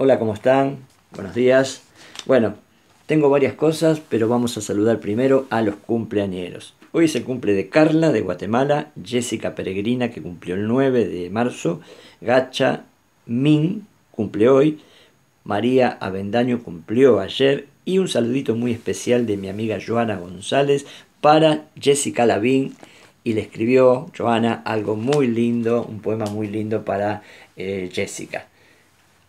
Hola, ¿cómo están? Buenos días. Bueno, tengo varias cosas, pero vamos a saludar primero a los cumpleañeros. Hoy es el cumple de Carla de Guatemala, Jessica Peregrina que cumplió el 9 de marzo, Gacha Min cumple hoy, María Avendaño cumplió ayer y un saludito muy especial de mi amiga Joana González para Jessica Lavín y le escribió Joana algo muy lindo, un poema muy lindo para eh, Jessica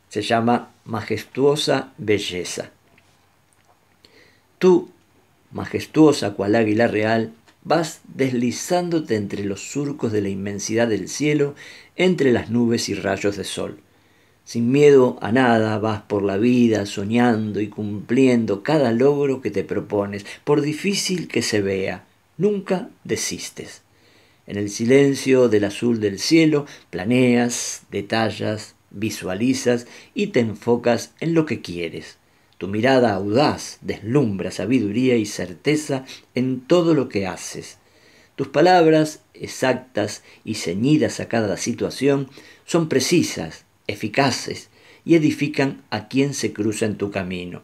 se llama majestuosa belleza. Tú, majestuosa cual águila real, vas deslizándote entre los surcos de la inmensidad del cielo, entre las nubes y rayos de sol. Sin miedo a nada vas por la vida soñando y cumpliendo cada logro que te propones, por difícil que se vea, nunca desistes. En el silencio del azul del cielo planeas, detallas, visualizas y te enfocas en lo que quieres. Tu mirada audaz deslumbra sabiduría y certeza en todo lo que haces. Tus palabras, exactas y ceñidas a cada situación, son precisas, eficaces y edifican a quien se cruza en tu camino.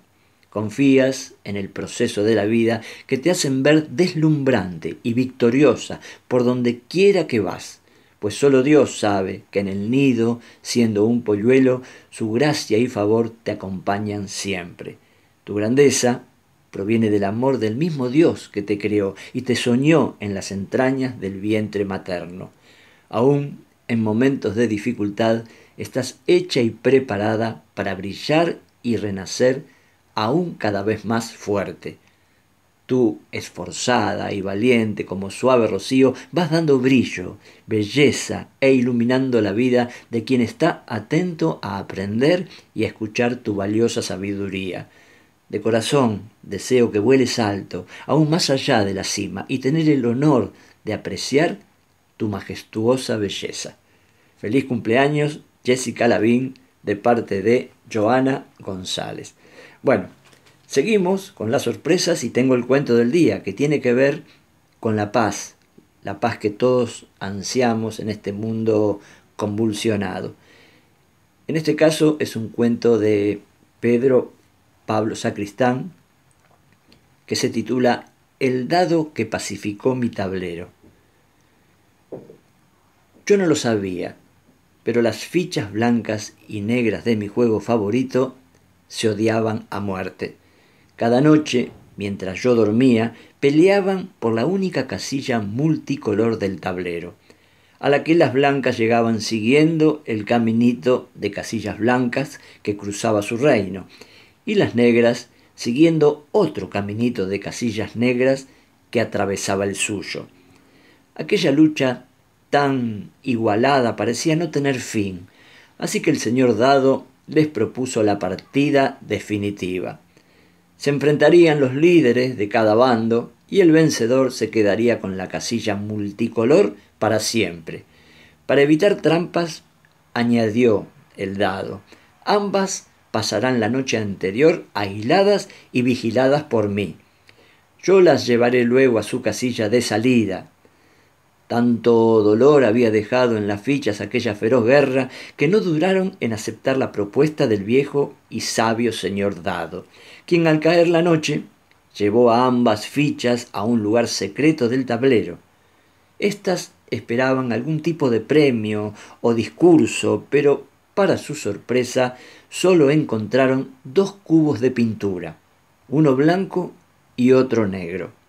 Confías en el proceso de la vida que te hacen ver deslumbrante y victoriosa por donde quiera que vas pues solo Dios sabe que en el nido, siendo un polluelo, su gracia y favor te acompañan siempre. Tu grandeza proviene del amor del mismo Dios que te creó y te soñó en las entrañas del vientre materno. Aún en momentos de dificultad estás hecha y preparada para brillar y renacer aún cada vez más fuerte. Tú, esforzada y valiente como suave rocío, vas dando brillo, belleza e iluminando la vida de quien está atento a aprender y a escuchar tu valiosa sabiduría. De corazón deseo que vueles alto, aún más allá de la cima, y tener el honor de apreciar tu majestuosa belleza. Feliz cumpleaños, Jessica Lavín, de parte de Joana González. Bueno, Seguimos con las sorpresas y tengo el cuento del día, que tiene que ver con la paz, la paz que todos ansiamos en este mundo convulsionado. En este caso es un cuento de Pedro Pablo Sacristán que se titula El dado que pacificó mi tablero. Yo no lo sabía, pero las fichas blancas y negras de mi juego favorito se odiaban a muerte. Cada noche, mientras yo dormía, peleaban por la única casilla multicolor del tablero, a la que las blancas llegaban siguiendo el caminito de casillas blancas que cruzaba su reino, y las negras siguiendo otro caminito de casillas negras que atravesaba el suyo. Aquella lucha tan igualada parecía no tener fin, así que el señor Dado les propuso la partida definitiva. Se enfrentarían los líderes de cada bando y el vencedor se quedaría con la casilla multicolor para siempre. Para evitar trampas, añadió el dado. Ambas pasarán la noche anterior aisladas y vigiladas por mí. Yo las llevaré luego a su casilla de salida, tanto dolor había dejado en las fichas aquella feroz guerra que no duraron en aceptar la propuesta del viejo y sabio señor Dado, quien al caer la noche llevó a ambas fichas a un lugar secreto del tablero. Estas esperaban algún tipo de premio o discurso, pero para su sorpresa solo encontraron dos cubos de pintura, uno blanco y otro negro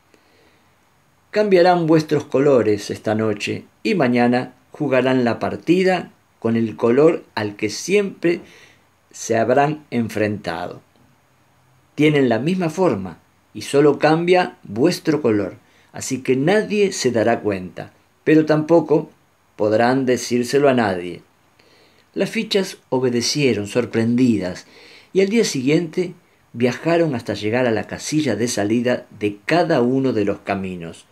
cambiarán vuestros colores esta noche y mañana jugarán la partida con el color al que siempre se habrán enfrentado. Tienen la misma forma y solo cambia vuestro color, así que nadie se dará cuenta, pero tampoco podrán decírselo a nadie. Las fichas obedecieron sorprendidas y al día siguiente viajaron hasta llegar a la casilla de salida de cada uno de los caminos.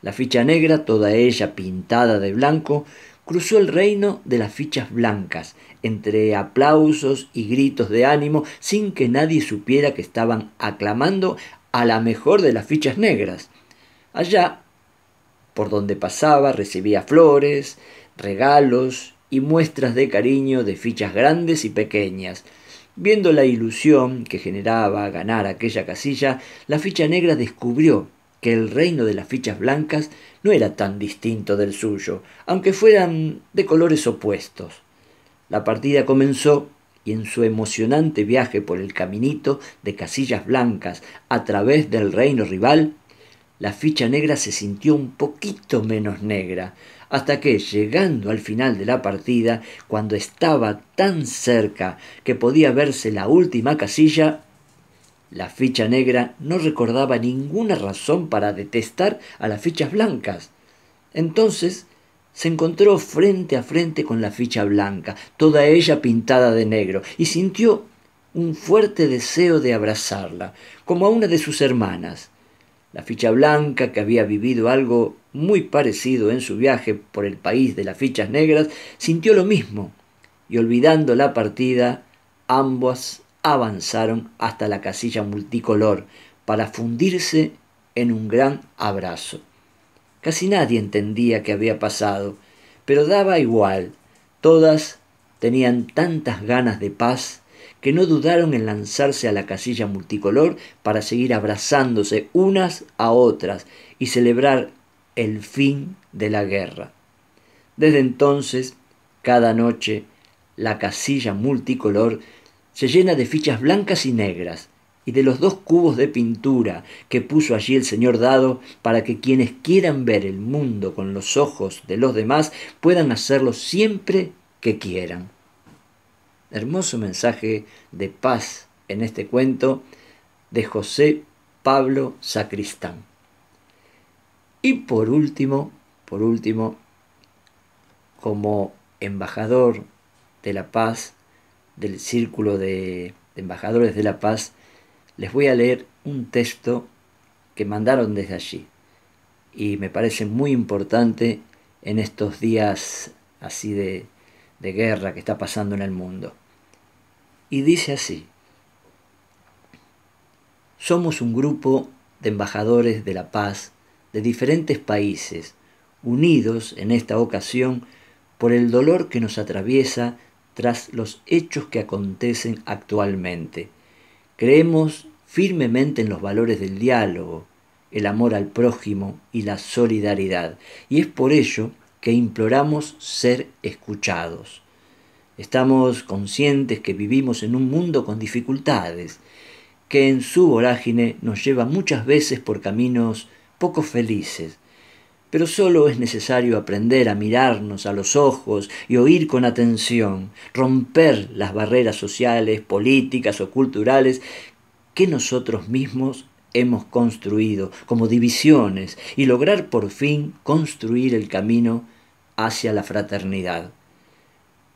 La ficha negra, toda ella pintada de blanco, cruzó el reino de las fichas blancas, entre aplausos y gritos de ánimo, sin que nadie supiera que estaban aclamando a la mejor de las fichas negras. Allá, por donde pasaba, recibía flores, regalos y muestras de cariño de fichas grandes y pequeñas. Viendo la ilusión que generaba ganar aquella casilla, la ficha negra descubrió el reino de las fichas blancas no era tan distinto del suyo, aunque fueran de colores opuestos. La partida comenzó y en su emocionante viaje por el caminito de casillas blancas a través del reino rival, la ficha negra se sintió un poquito menos negra, hasta que, llegando al final de la partida, cuando estaba tan cerca que podía verse la última casilla, la ficha negra no recordaba ninguna razón para detestar a las fichas blancas. Entonces se encontró frente a frente con la ficha blanca, toda ella pintada de negro, y sintió un fuerte deseo de abrazarla, como a una de sus hermanas. La ficha blanca, que había vivido algo muy parecido en su viaje por el país de las fichas negras, sintió lo mismo, y olvidando la partida, ambas avanzaron hasta la casilla multicolor para fundirse en un gran abrazo. Casi nadie entendía qué había pasado, pero daba igual. Todas tenían tantas ganas de paz que no dudaron en lanzarse a la casilla multicolor para seguir abrazándose unas a otras y celebrar el fin de la guerra. Desde entonces, cada noche, la casilla multicolor se llena de fichas blancas y negras y de los dos cubos de pintura que puso allí el señor Dado para que quienes quieran ver el mundo con los ojos de los demás puedan hacerlo siempre que quieran. Hermoso mensaje de paz en este cuento de José Pablo Sacristán. Y por último, por último, como embajador de la paz del Círculo de Embajadores de la Paz, les voy a leer un texto que mandaron desde allí y me parece muy importante en estos días así de, guerra que está pasando en el mundo. Y dice así, somos un grupo de embajadores de la paz de diferentes países, unidos en esta ocasión por el dolor que nos atraviesa tras los hechos que acontecen actualmente. Creemos firmemente en los valores del diálogo, el amor al prójimo y la solidaridad, y es por ello que imploramos ser escuchados. Estamos conscientes que vivimos en un mundo con dificultades, que en su vorágine nos lleva muchas veces por caminos poco felices, pero solo es necesario aprender a mirarnos a los ojos y oír con atención, romper las barreras sociales, políticas o culturales que nosotros mismos hemos construido como divisiones y lograr por fin construir el camino hacia la fraternidad.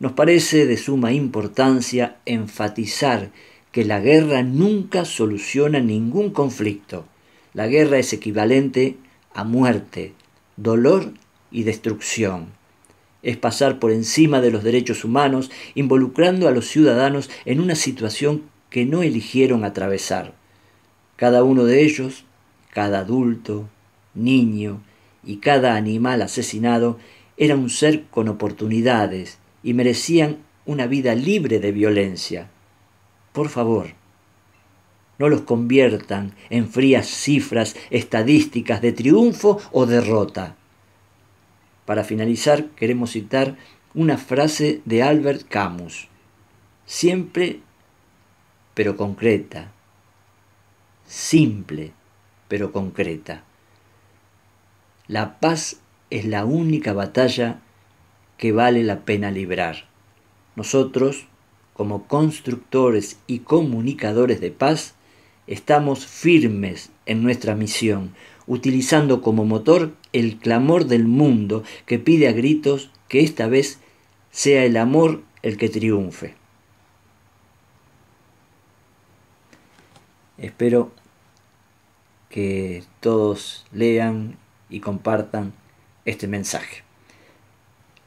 Nos parece de suma importancia enfatizar que la guerra nunca soluciona ningún conflicto. La guerra es equivalente a muerte, dolor y destrucción. Es pasar por encima de los derechos humanos, involucrando a los ciudadanos en una situación que no eligieron atravesar. Cada uno de ellos, cada adulto, niño y cada animal asesinado era un ser con oportunidades y merecían una vida libre de violencia. Por favor, no los conviertan en frías cifras estadísticas de triunfo o derrota. Para finalizar, queremos citar una frase de Albert Camus, siempre pero concreta, simple pero concreta. La paz es la única batalla que vale la pena librar. Nosotros, como constructores y comunicadores de paz, Estamos firmes en nuestra misión, utilizando como motor el clamor del mundo que pide a gritos que esta vez sea el amor el que triunfe. Espero que todos lean y compartan este mensaje.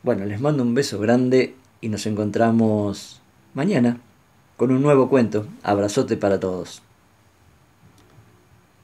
Bueno, les mando un beso grande y nos encontramos mañana con un nuevo cuento. Abrazote para todos.